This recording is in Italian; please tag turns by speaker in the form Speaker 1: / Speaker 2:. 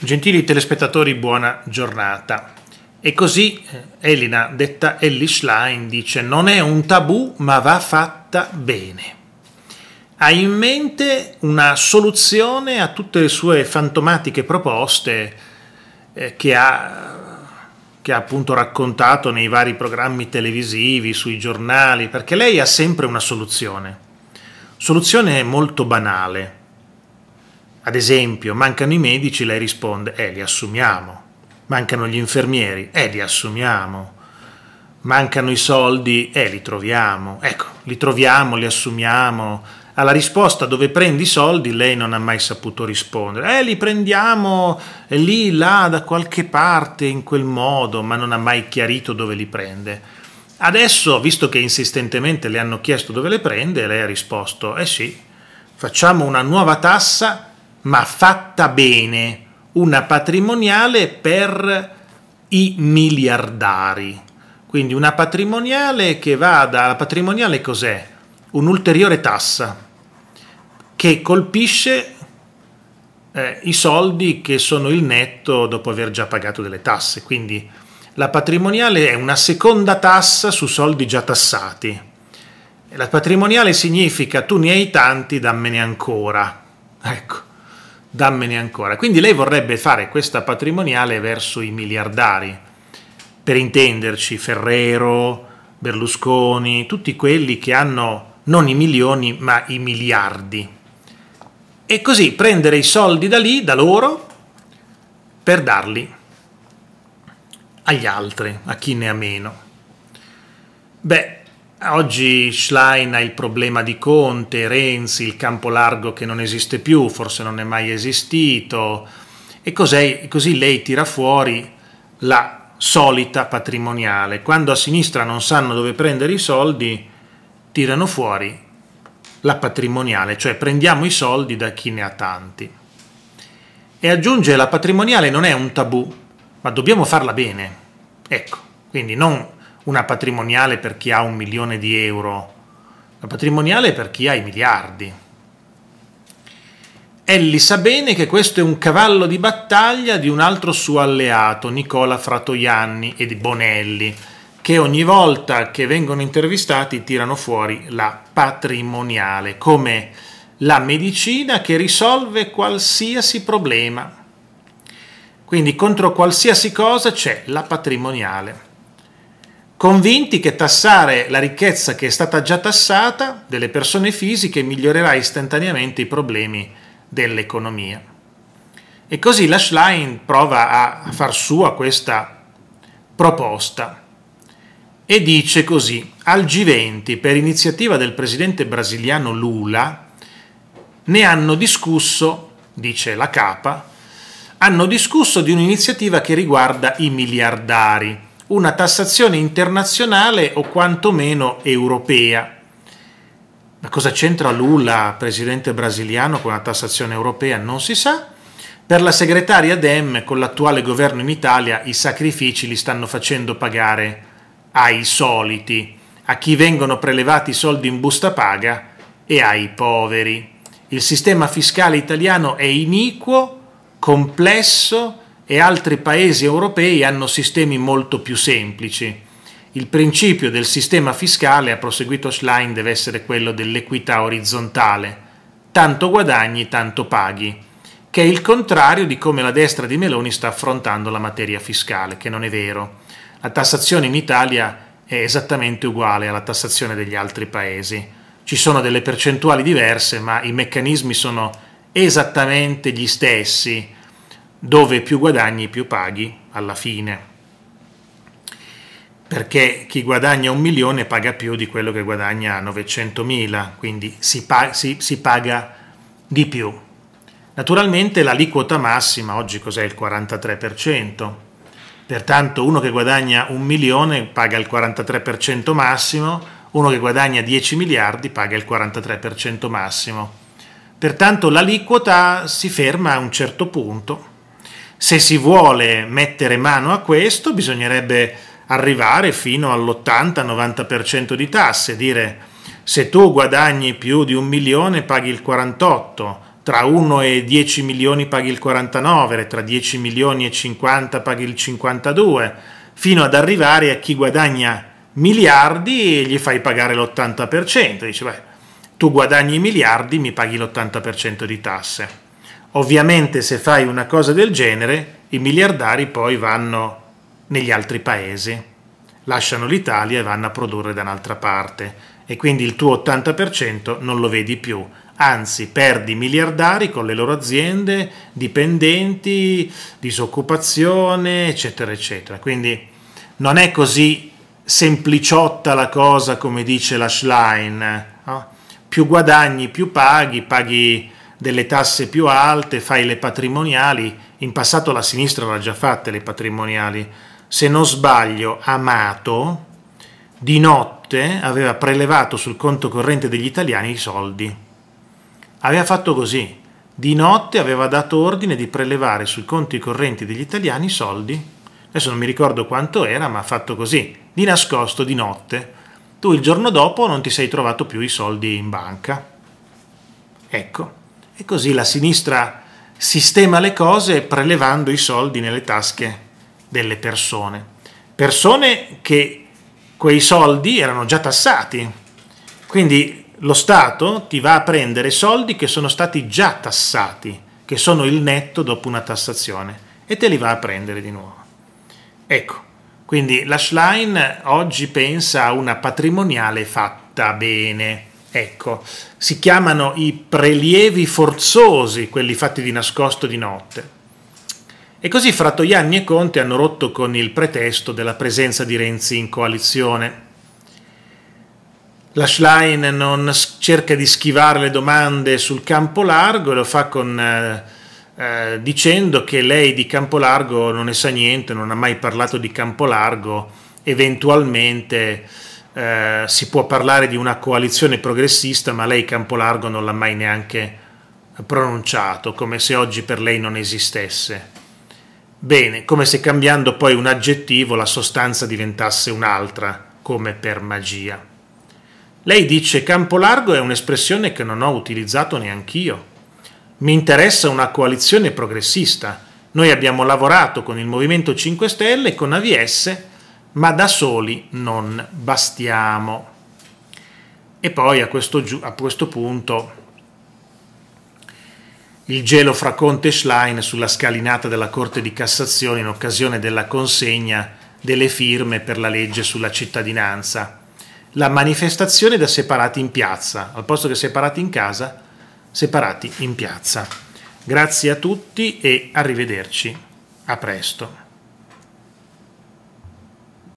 Speaker 1: Gentili telespettatori, buona giornata. E così eh, Elina, detta Ellie Schlein, dice non è un tabù ma va fatta bene. Ha in mente una soluzione a tutte le sue fantomatiche proposte eh, che, ha, che ha appunto raccontato nei vari programmi televisivi, sui giornali, perché lei ha sempre una soluzione. Soluzione molto banale ad esempio, mancano i medici, lei risponde, eh, li assumiamo. Mancano gli infermieri, eh, li assumiamo. Mancano i soldi, eh, li troviamo. Ecco, li troviamo, li assumiamo. Alla risposta dove prendi i soldi lei non ha mai saputo rispondere. Eh, li prendiamo eh, lì, là, da qualche parte, in quel modo, ma non ha mai chiarito dove li prende. Adesso, visto che insistentemente le hanno chiesto dove le prende, lei ha risposto, eh sì, facciamo una nuova tassa ma fatta bene, una patrimoniale per i miliardari. Quindi una patrimoniale che vada, la patrimoniale cos'è? Un'ulteriore tassa che colpisce eh, i soldi che sono il netto dopo aver già pagato delle tasse. Quindi la patrimoniale è una seconda tassa su soldi già tassati. La patrimoniale significa tu ne hai tanti, dammene ancora. Ecco dammene ancora. Quindi lei vorrebbe fare questa patrimoniale verso i miliardari, per intenderci Ferrero, Berlusconi, tutti quelli che hanno non i milioni ma i miliardi. E così prendere i soldi da lì, da loro, per darli agli altri, a chi ne ha meno. Beh, Oggi Schlein ha il problema di Conte, Renzi, il campo largo che non esiste più, forse non è mai esistito, e così lei tira fuori la solita patrimoniale. Quando a sinistra non sanno dove prendere i soldi, tirano fuori la patrimoniale, cioè prendiamo i soldi da chi ne ha tanti. E aggiunge la patrimoniale non è un tabù, ma dobbiamo farla bene. Ecco, quindi non una patrimoniale per chi ha un milione di euro, la patrimoniale per chi ha i miliardi. Ellie sa bene che questo è un cavallo di battaglia di un altro suo alleato, Nicola Fratoianni e di Bonelli, che ogni volta che vengono intervistati tirano fuori la patrimoniale come la medicina che risolve qualsiasi problema. Quindi contro qualsiasi cosa c'è la patrimoniale convinti che tassare la ricchezza che è stata già tassata delle persone fisiche migliorerà istantaneamente i problemi dell'economia. E così la Schlein prova a far sua questa proposta e dice così, al G20 per iniziativa del presidente brasiliano Lula ne hanno discusso, dice la capa, hanno discusso di un'iniziativa che riguarda i miliardari una tassazione internazionale o quantomeno europea. Ma cosa c'entra Lula, presidente brasiliano, con una tassazione europea? Non si sa. Per la segretaria Dem, con l'attuale governo in Italia, i sacrifici li stanno facendo pagare ai soliti, a chi vengono prelevati i soldi in busta paga e ai poveri. Il sistema fiscale italiano è iniquo, complesso, e altri paesi europei hanno sistemi molto più semplici. Il principio del sistema fiscale, ha proseguito Schlein, deve essere quello dell'equità orizzontale. Tanto guadagni, tanto paghi, che è il contrario di come la destra di Meloni sta affrontando la materia fiscale, che non è vero. La tassazione in Italia è esattamente uguale alla tassazione degli altri paesi. Ci sono delle percentuali diverse, ma i meccanismi sono esattamente gli stessi dove più guadagni più paghi alla fine perché chi guadagna un milione paga più di quello che guadagna 900.000, quindi si, pa si, si, paga di più. Naturalmente l'aliquota massima oggi cos'è il 43%, pertanto uno che guadagna un milione paga il 43% massimo, uno che guadagna 10 miliardi paga il 43% massimo. Pertanto l'aliquota si ferma a un certo punto se si vuole mettere mano a questo bisognerebbe arrivare fino all'80-90% di tasse, dire se tu guadagni più di un milione paghi il 48, tra 1 e 10 milioni paghi il 49, tra 10 milioni e 50 paghi il 52, fino ad arrivare a chi guadagna miliardi e gli fai pagare l'80%. Dice, beh, tu guadagni miliardi, mi paghi l'80% di tasse. Ovviamente se fai una cosa del genere, i miliardari poi vanno negli altri paesi, lasciano l'Italia e vanno a produrre da un'altra parte e quindi il tuo 80% non lo vedi più, anzi perdi miliardari con le loro aziende, dipendenti, disoccupazione, eccetera, eccetera. Quindi non è così sempliciotta la cosa come dice la Schlein, no? Eh? più guadagni, più paghi, paghi delle tasse più alte, fai le patrimoniali, in passato la sinistra l'ha già fatte le patrimoniali, se non sbaglio Amato di notte aveva prelevato sul conto corrente degli italiani i soldi, aveva fatto così, di notte aveva dato ordine di prelevare sui conti correnti degli italiani i soldi, adesso non mi ricordo quanto era, ma ha fatto così, di nascosto, di notte, tu il giorno dopo non ti sei trovato più i soldi in banca. Ecco, e così la sinistra sistema le cose prelevando i soldi nelle tasche delle persone. Persone che quei soldi erano già tassati. Quindi lo Stato ti va a prendere soldi che sono stati già tassati, che sono il netto dopo una tassazione, e te li va a prendere di nuovo. Ecco, quindi la Schlein oggi pensa a una patrimoniale fatta bene Ecco, si chiamano i prelievi forzosi, quelli fatti di nascosto di notte. E così Frattoianni e Conte hanno rotto con il pretesto della presenza di Renzi in coalizione. La Schlein non cerca di schivare le domande sul campo largo e lo fa con, eh, eh, dicendo che lei di campo largo non ne sa niente, non ha mai parlato di campo largo, eventualmente eh, si può parlare di una coalizione progressista, ma lei Campolargo non l'ha mai neanche pronunciato, come se oggi per lei non esistesse. Bene, come se cambiando poi un aggettivo la sostanza diventasse un'altra, come per magia. Lei dice Campolargo è un'espressione che non ho utilizzato neanch'io. Mi interessa una coalizione progressista. Noi abbiamo lavorato con il Movimento 5 Stelle e con AVS ma da soli non bastiamo. E poi a questo, a questo punto il gelo fra Conte e Schlein sulla scalinata della Corte di Cassazione in occasione della consegna delle firme per la legge sulla cittadinanza. La manifestazione da separati in piazza, al posto che separati in casa, separati in piazza. Grazie a tutti e arrivederci. A presto.